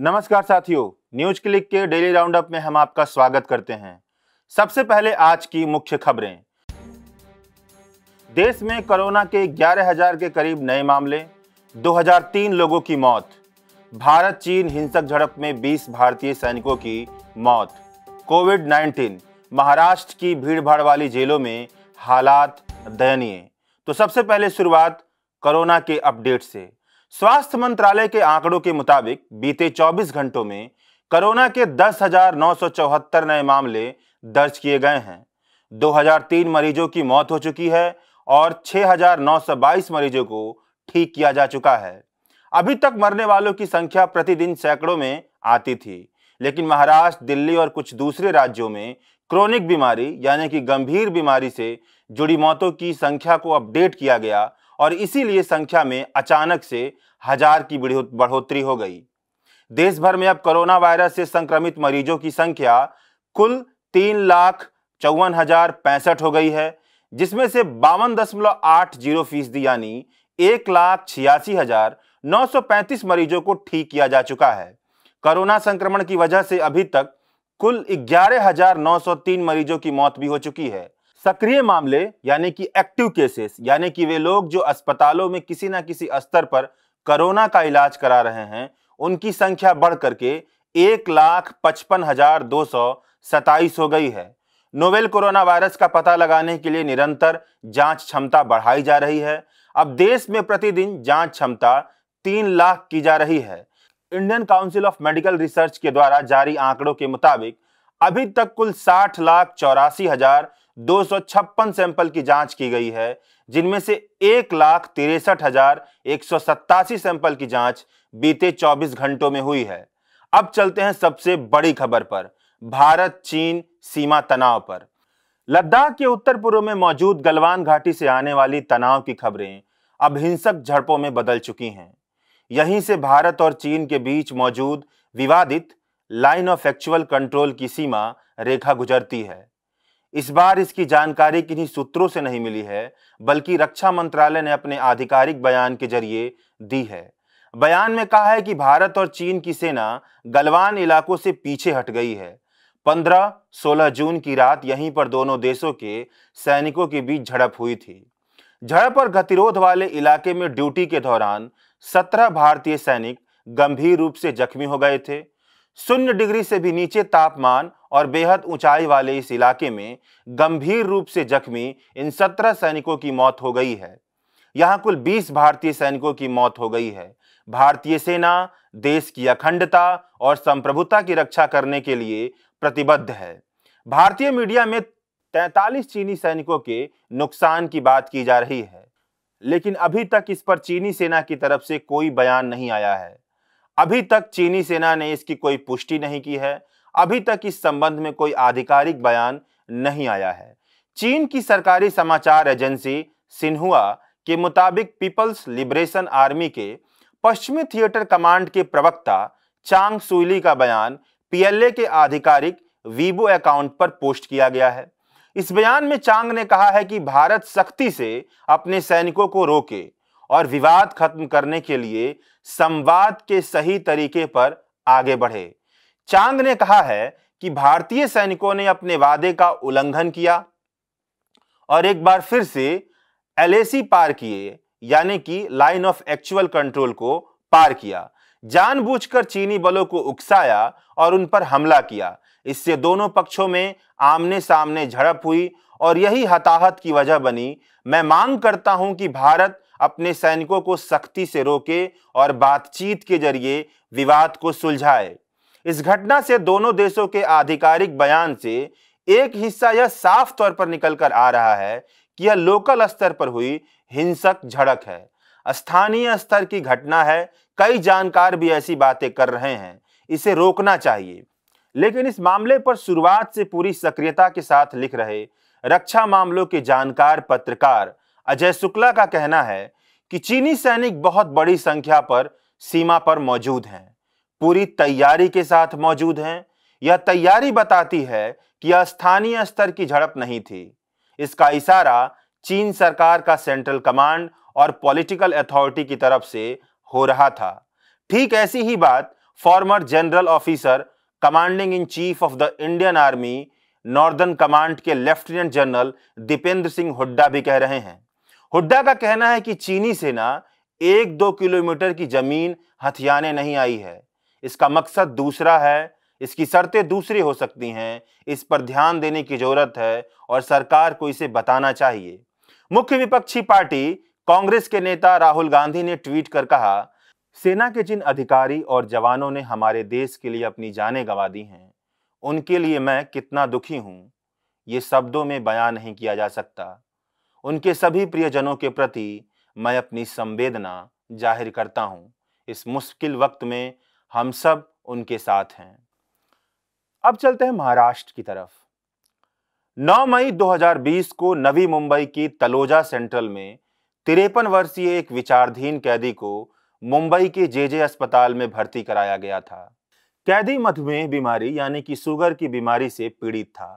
नमस्कार साथियों news click के डेली राउंडअप में हम आपका स्वागत करते हैं सबसे पहले आज की मुख्य खबरें देश में कोरोना के 11,000 के करीब नए मामले 2003 लोगों की मौत भारत चीन हिंसक झड़प में 20 भारतीय सैनिकों की मौत कोविड 19 महाराष्ट्र की भीड़भाड़ वाली जेलों में हालात दयनीय तो सबसे पहले शुरुआत कोरोना के अपडेट से स्वास्थ्य मंत्रालय के आंकड़ों के मुताबिक बीते 24 घंटों में कोरोना के दस नए मामले दर्ज किए गए हैं 2003 मरीजों की मौत हो चुकी है और 6,922 मरीजों को ठीक किया जा चुका है अभी तक मरने वालों की संख्या प्रतिदिन सैकड़ों में आती थी लेकिन महाराष्ट्र दिल्ली और कुछ दूसरे राज्यों में क्रोनिक बीमारी यानी कि गंभीर बीमारी से जुड़ी मौतों की संख्या को अपडेट किया गया और इसीलिए संख्या में अचानक से हजार की बढ़ोतरी हो गई देश भर में अब कोरोना वायरस से संक्रमित मरीजों की संख्या कुल तीन लाख चौवन हजार पैंसठ हो गई है जिसमें से बावन दशमलव आठ जीरो फीसदी यानी एक लाख छियासी हजार नौ सौ पैंतीस मरीजों को ठीक किया जा चुका है कोरोना संक्रमण की वजह से अभी तक कुल ग्यारह हजार नौ सौ तीन मरीजों की मौत भी हो चुकी है सक्रिय मामले यानी कि एक्टिव केसेस यानी कि वे लोग जो अस्पतालों में किसी ना किसी स्तर पर कोरोना का इलाज करा रहे हैं उनकी संख्या बढ़ करके एक लाख पचपन हजार दो सौ सताईस हो गई है नोवेल कोरोना वायरस का पता लगाने के लिए निरंतर जांच क्षमता बढ़ाई जा रही है अब देश में प्रतिदिन जांच क्षमता तीन लाख की जा रही है Indian council of medical research के द्वारा जारी आंकड़ों के मुताबिक अभी तक कुल साठ लाख चौरासी हजार दो सैंपल की जांच की गई है जिनमें से एक लाख तिरसठ हजार एक सौ सत्तासी सैंपल की जांच बीते 24 घंटों में हुई है अब चलते हैं सबसे बड़ी खबर पर भारत चीन सीमा तनाव पर लद्दाख के उत्तर पूर्व में मौजूद गलवान घाटी से आने वाली तनाव की खबरें अब हिंसक झड़पों में बदल चुकी हैं यहीं से भारत और चीन के बीच मौजूद विवादित लाइन ऑफ एक्चुअल कंट्रोल की सीमा रेखा गुजरती है इस बार इसकी जानकारी किन्हीं सूत्रों से नहीं मिली है बल्कि रक्षा मंत्रालय ने अपने आधिकारिक बयान के जरिए दी है बयान में कहा है कि भारत और चीन की सेना गलवान इलाकों से पीछे हट गई है 15-16 जून की रात यहीं पर दोनों देशों के सैनिकों के बीच झड़प हुई थी झड़प और गतिरोध वाले इलाके में ड्यूटी के दौरान 17 भारतीय सैनिक गंभीर रूप से जख्मी हो गए थे शून्य डिग्री से भी नीचे तापमान और बेहद ऊंचाई वाले इस इलाके में गंभीर रूप से जख्मी इन सत्रह सैनिकों की मौत हो गई है यहाँ कुल बीस भारतीय सैनिकों की मौत हो गई है भारतीय सेना देश की अखंडता और संप्रभुता की रक्षा करने के लिए प्रतिबद्ध है भारतीय मीडिया में तैतालीस चीनी सैनिकों के नुकसान की बात की जा रही है लेकिन अभी तक इस पर चीनी सेना की तरफ से कोई बयान नहीं आया है अभी तक चीनी सेना ने इसकी कोई पुष्टि नहीं की है अभी तक इस संबंध में कोई आधिकारिक बयान नहीं आया है चीन की सरकारी समाचार एजेंसी सिन्हुआ के मुताबिक पीपल्स लिबरेशन आर्मी के पश्चिमी थिएटर कमांड के प्रवक्ता चांग सुइली का बयान पीएलए के आधिकारिक वीबो अकाउंट पर पोस्ट किया गया है इस बयान में चांग ने कहा है कि भारत सख्ती से अपने सैनिकों को रोके और विवाद खत्म करने के लिए संवाद के सही तरीके पर आगे बढ़े चांद ने कहा है कि भारतीय सैनिकों ने अपने वादे का उल्लंघन किया और एक बार फिर से एलएसी पार किए यानी कि लाइन ऑफ एक्चुअल कंट्रोल को पार किया जानबूझकर चीनी बलों को उकसाया और उन पर हमला किया इससे दोनों पक्षों में आमने सामने झड़प हुई और यही हताहत की वजह बनी मैं मांग करता हूं कि भारत अपने सैनिकों को सख्ती से रोके और बातचीत के जरिए विवाद को सुलझाए इस घटना से दोनों देशों के आधिकारिक बयान से एक हिस्सा यह साफ तौर पर निकल कर आ रहा है कि यह लोकल स्तर पर हुई हिंसक झड़प है स्थानीय स्तर की घटना है कई जानकार भी ऐसी बातें कर रहे हैं इसे रोकना चाहिए लेकिन इस मामले पर शुरुआत से पूरी सक्रियता के साथ लिख रहे रक्षा मामलों के जानकार पत्रकार अजय शुक्ला का कहना है कि चीनी सैनिक बहुत बड़ी संख्या पर सीमा पर मौजूद हैं पूरी तैयारी के साथ मौजूद हैं यह तैयारी बताती है कि यह स्थानीय स्तर की झड़प नहीं थी इसका इशारा चीन सरकार का सेंट्रल कमांड और पॉलिटिकल अथॉरिटी की तरफ से हो रहा था ठीक ऐसी ही बात former general officer commanding in chief of the Indian army northern command के लेफ्टिनेंट जनरल दीपेंद्र सिंह हुड्डा भी कह रहे हैं हुड्डा का कहना है कि चीनी सेना एक दो किलोमीटर की जमीन हथियाने नहीं आई है इसका मकसद दूसरा है इसकी शर्तें दूसरी हो सकती हैं इस पर ध्यान देने की जरूरत है और सरकार को इसे बताना चाहिए मुख्य विपक्षी पार्टी कांग्रेस के नेता राहुल गांधी ने ट्वीट कर कहा सेना के जिन अधिकारी और जवानों ने हमारे देश के लिए अपनी जानें गंवा दी हैं उनके लिए मैं कितना दुखी हूं ये शब्दों में बयान नहीं किया जा सकता उनके सभी प्रियजनों के प्रति मैं अपनी संवेदना जाहिर करता हूं इस मुश्किल वक्त में हम सब उनके साथ हैं अब चलते हैं महाराष्ट्र की तरफ 9 मई 2020 को नवी मुंबई की तलोजा सेंट्रल में तिरपन वर्षीय एक विचारधीन कैदी को मुंबई के जे जे अस्पताल में भर्ती कराया गया था कैदी मधुमेह बीमारी यानी कि शुगर की बीमारी से पीड़ित था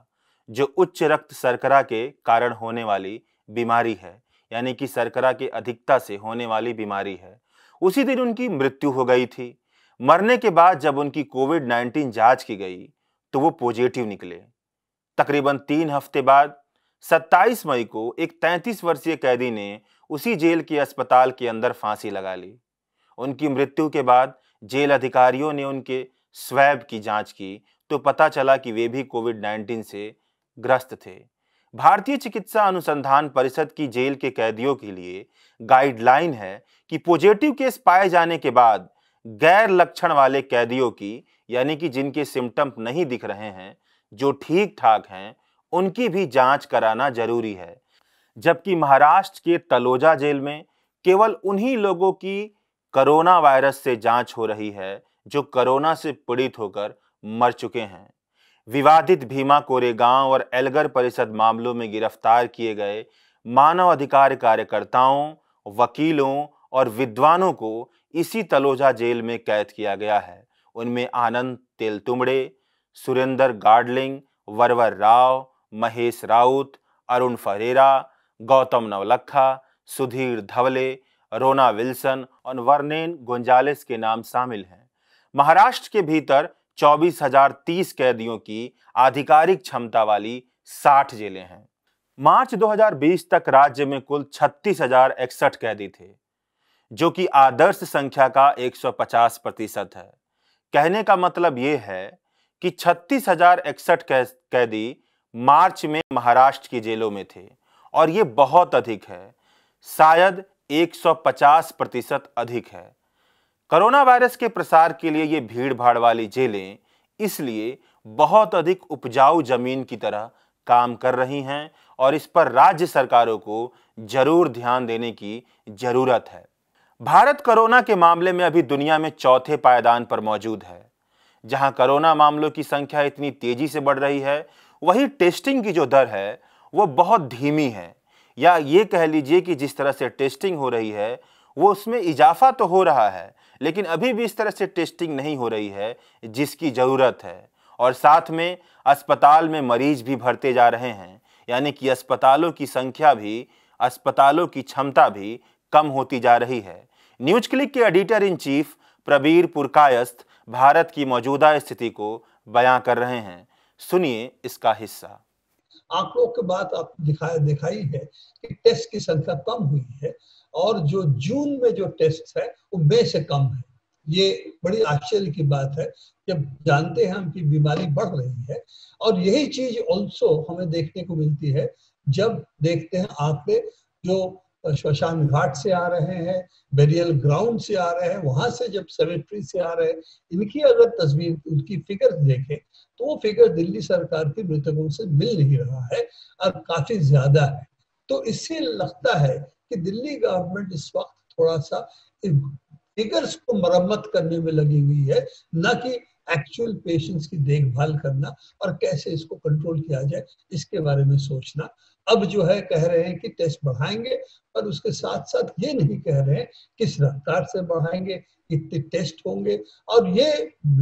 जो उच्च रक्त शर्करा के कारण होने वाली बीमारी है यानी कि सरकरा की अधिकता से होने वाली बीमारी है उसी दिन उनकी मृत्यु हो गई थी मरने के बाद जब उनकी कोविड नाइन्टीन जांच की गई तो वो पॉजिटिव निकले तकरीबन तीन हफ्ते बाद 27 मई को एक 33 वर्षीय कैदी ने उसी जेल के अस्पताल के अंदर फांसी लगा ली उनकी मृत्यु के बाद जेल अधिकारियों ने उनके स्वैब की जांच की तो पता चला कि वे भी कोविड 19 से ग्रस्त थे भारतीय चिकित्सा अनुसंधान परिषद की जेल के कैदियों के लिए गाइडलाइन है कि पॉजिटिव केस पाए जाने के बाद गैर लक्षण वाले कैदियों की यानी कि जिनके सिम्टम नहीं दिख रहे हैं जो ठीक ठाक हैं उनकी भी जांच कराना जरूरी है जबकि महाराष्ट्र के तलोजा जेल में केवल उन्हीं लोगों की कोरोना वायरस से जांच हो रही है जो कोरोना से पीड़ित होकर मर चुके हैं विवादित भीमा कोरेगांव और एलगर परिषद मामलों में गिरफ्तार किए गए मानव अधिकार कार्यकर्ताओं वकीलों और विद्वानों को इसी तलोजा जेल में कैद किया गया है उनमें आनंद तेलतुमड़े सुरेंद्र गार्डलिंग वरवर राव महेश राउत अरुण फरेरा गौतम नवलखा सुधीर धवले रोना विल्सन और वर्नेन गोंजालेस के नाम शामिल हैं महाराष्ट्र के भीतर चौबीस हजार तीस कैदियों की आधिकारिक क्षमता वाली साठ जेलें हैं मार्च 2020 तक राज्य में कुल छत्तीस हजार इकसठ कैदी थे जो कि आदर्श संख्या का 150 प्रतिशत है कहने का मतलब ये है कि छत्तीस हजार इकसठ कैदी मार्च में महाराष्ट्र की जेलों में थे और ये बहुत अधिक है शायद 150 प्रतिशत अधिक है कोरोना वायरस के प्रसार के लिए ये भीड़ भाड़ वाली जेलें इसलिए बहुत अधिक उपजाऊ जमीन की तरह काम कर रही हैं और इस पर राज्य सरकारों को जरूर ध्यान देने की जरूरत है भारत कोरोना के मामले में अभी दुनिया में चौथे पायदान पर मौजूद है जहां कोरोना मामलों की संख्या इतनी तेजी से बढ़ रही है वही टेस्टिंग की जो दर है वो बहुत धीमी है या ये कह लीजिए कि जिस तरह से टेस्टिंग हो रही है वो उसमें इजाफा तो हो रहा है लेकिन अभी भी इस तरह से टेस्टिंग नहीं हो रही है जिसकी ज़रूरत है और साथ में अस्पताल में मरीज भी भरते जा रहे हैं यानी कि अस्पतालों की संख्या भी अस्पतालों की क्षमता भी कम होती जा रही है न्यूज क्लिक के editor in chief Prabir Purkayastha Bharat की मौजूदा स्थिति को बयां कर रहे हैं सुनिए इसका हिस्सा आंकड़ों के बाद आप दिखाया दिखाई है कि टेस्ट की संख्या कम हुई है और जो जून में जो टेस्ट है वो मे से कम है ये बड़ी आश्चर्य की बात है जब जानते हैं हम कि बीमारी बढ़ रही है और यही चीज ऑल्सो हमें देखने को मिलती है जब देखते हैं आंकड़े जो तो शमशान घाट से आ रहे हैं बेरियल ग्राउंड से आ रहे हैं वहां से जब सेमेट्री से आ रहे हैं इनकी अगर तस्वीर उनकी फिगर देखें तो वो फिगर दिल्ली सरकार के मृतकों से मिल नहीं रहा है और काफी ज्यादा है तो इससे लगता है कि दिल्ली गवर्नमेंट इस वक्त थोड़ा सा फिगर्स को मरम्मत करने में लगी हुई है न कि एक्चुअल पेशेंट्स की देखभाल करना और कैसे इसको कंट्रोल किया जाए इसके बारे में सोचना अब जो है कह रहे हैं कि टेस्ट बढ़ाएंगे पर उसके साथ साथ ये नहीं कह रहे हैं किस रफ्तार से बढ़ाएंगे कितने टेस्ट होंगे और ये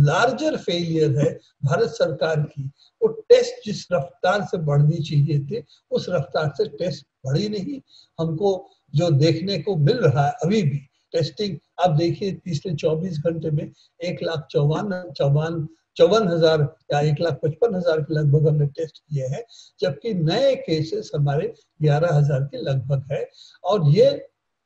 लार्जर फेलियर है भारत सरकार की वो टेस्ट जिस रफ्तार से बढ़नी चाहिए थे उस रफ्तार से टेस्ट बढ़ी नहीं हमको जो देखने को मिल रहा है अभी भी टेस्टिंग आप देखिए पिछले 24 घंटे में एक लाख चौवन चौवन चौवन हजार या एक लाख पचपन हजार के लगभग हमने टेस्ट किए हैं जबकि नए केसेस हमारे ग्यारह हजार के लगभग है और ये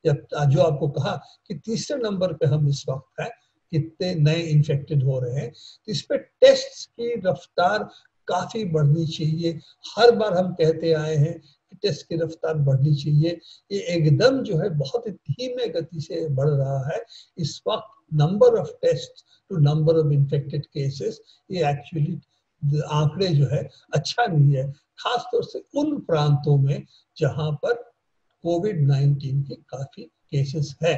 जब जो आपको कहा कि तीसरे नंबर पे हम इस वक्त है कितने नए इन्फेक्टेड हो रहे हैं तो इस पे टेस्ट की रफ्तार काफी बढ़नी चाहिए हर बार हम कहते आए हैं टेस्ट की रफ्तार बढ़नी चाहिए ये एकदम जो है बहुत धीमे गति से बढ़ रहा है इस वक्त number of test to number of infected cases ये एक्चुअली आंकड़े जो है अच्छा नहीं है खासतौर से उन प्रांतों में जहां पर कोविड 19 के काफी केसेस है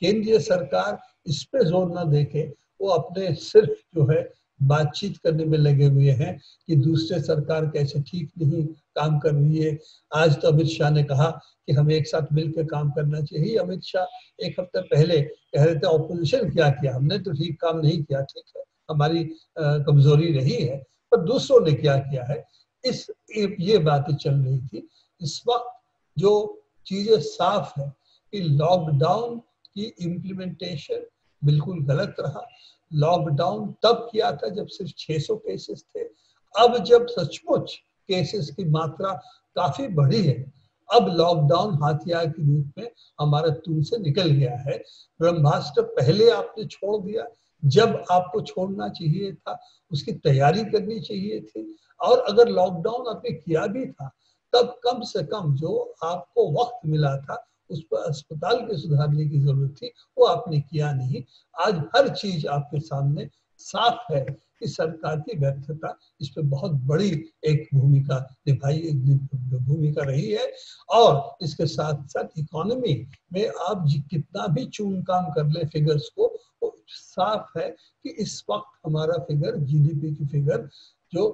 केंद्रीय सरकार इस पे जोर ना देखे वो अपने सिर्फ जो है बातचीत करने में लगे हुए हैं कि दूसरे सरकार कैसे ठीक नहीं काम कर रही है आज तो अमित शाह ने कहा कि हमें एक साथ मिलकर काम करना चाहिए अमित शाह एक हफ्ते पहले कह रहे थे ऑपोजिशन क्या किया हमने तो ठीक काम नहीं किया ठीक है हमारी कमजोरी रही है पर दूसरों ने क्या किया है इस ये बातें चल रही थी इस वक्त जो चीजें साफ है कि लॉकडाउन की इम्प्लीमेंटेशन बिल्कुल गलत रहा लॉकडाउन तब किया था जब सिर्फ 600 केसेस थे अब जब सचमुच केसेस की मात्रा काफी बढ़ी है अब लॉकडाउन हथियार के रूप में हमारा टूल से निकल गया है ब्रह्मास्त्र पहले आपने छोड़ दिया जब आपको छोड़ना चाहिए था उसकी तैयारी करनी चाहिए थी और अगर लॉकडाउन आपने किया भी था तब कम से कम जो आपको वक्त मिला था उस पर अस्पताल के सुधारने की जरूरत थी वो आपने किया नहीं आज हर चीज आपके सामने साफ है कि सरकार की व्यर्थता इस पर बहुत बड़ी एक भूमिका निभाई भूमिका रही है और इसके साथ साथ इकोनॉमी में आप कितना भी चून काम कर ले फिगर्स को साफ है कि इस वक्त हमारा फिगर जीडीपी की फिगर जो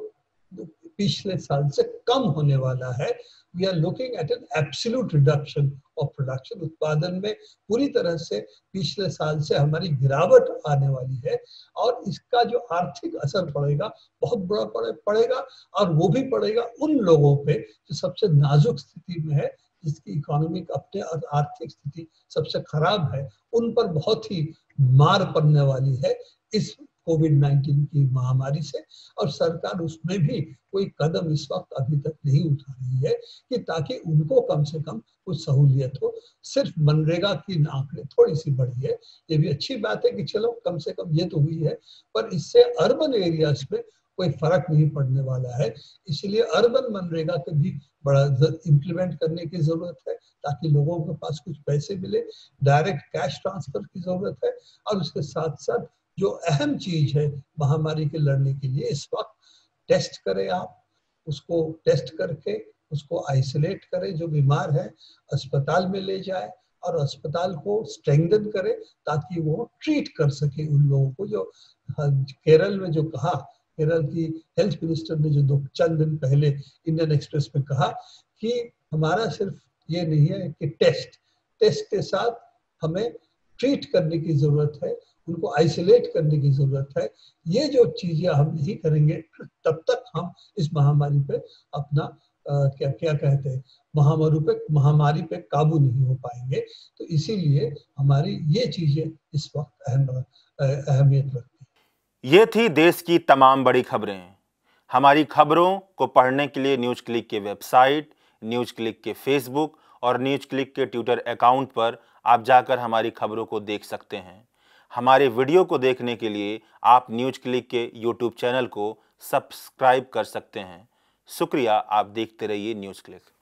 पिछले साल से कम होने वाला है we are looking at an absolute reduction of production उत्पादन में पूरी तरह से पिछले साल से हमारी गिरावट आने वाली है और इसका जो आर्थिक असर पड़ेगा बहुत बड़ा पड़े, पड़ेगा और वो भी पड़ेगा उन लोगों पे जो सबसे नाजुक स्थिति में है जिसकी इकोनॉमिक अपने और आर्थिक स्थिति सबसे खराब है उन पर बहुत ही मार पड़ने वाली है इस कोविड 19 की महामारी से और सरकार उसमें भी कोई कदम इस वक्त अभी तक नहीं उठा रही है कि ताकि उनको कम से कम कुछ सहूलियत हो सिर्फ मनरेगा की आंकड़े थोड़ी सी बढ़ी है ये भी अच्छी बात है कि चलो कम से कम ये तो हुई है पर इससे अर्बन एरियाज में कोई फर्क नहीं पड़ने वाला है इसलिए अर्बन मनरेगा के भी बड़ा इम्प्लीमेंट करने की जरूरत है ताकि लोगों के पास कुछ पैसे मिले डायरेक्ट कैश ट्रांसफर की जरूरत है और उसके साथ साथ जो अहम चीज है महामारी के लड़ने के लिए इस वक्त टेस्ट करें आप उसको टेस्ट करके उसको आइसोलेट करें जो बीमार है अस्पताल में ले जाए और अस्पताल को स्ट्रेंगन करे ताकि वो ट्रीट कर सके उन लोगों को जो हाँ, केरल में जो कहा केरल की हेल्थ मिनिस्टर ने जो दो चंद दिन पहले इंडियन एक्सप्रेस में कहा कि हमारा सिर्फ ये नहीं है कि टेस्ट टेस्ट के साथ हमें ट्रीट करने की जरूरत है उनको आइसोलेट करने की जरूरत है ये जो चीजें हम नहीं करेंगे तब तक हम इस महामारी पे अपना आ, क्या क्या कहते हैं महामारी पे महामारी पे काबू नहीं हो पाएंगे तो इसीलिए हमारी ये चीजें इस वक्त अहम अहमियत रखती ये थी देश की तमाम बड़ी खबरें हमारी खबरों को पढ़ने के लिए न्यूज क्लिक के वेबसाइट न्यूज क्लिक के फेसबुक और न्यूज क्लिक के ट्विटर अकाउंट पर आप जाकर हमारी खबरों को देख सकते हैं हमारे वीडियो को देखने के लिए आप न्यूज क्लिक के यूट्यूब चैनल को सब्सक्राइब कर सकते हैं शुक्रिया आप देखते रहिए न्यूज क्लिक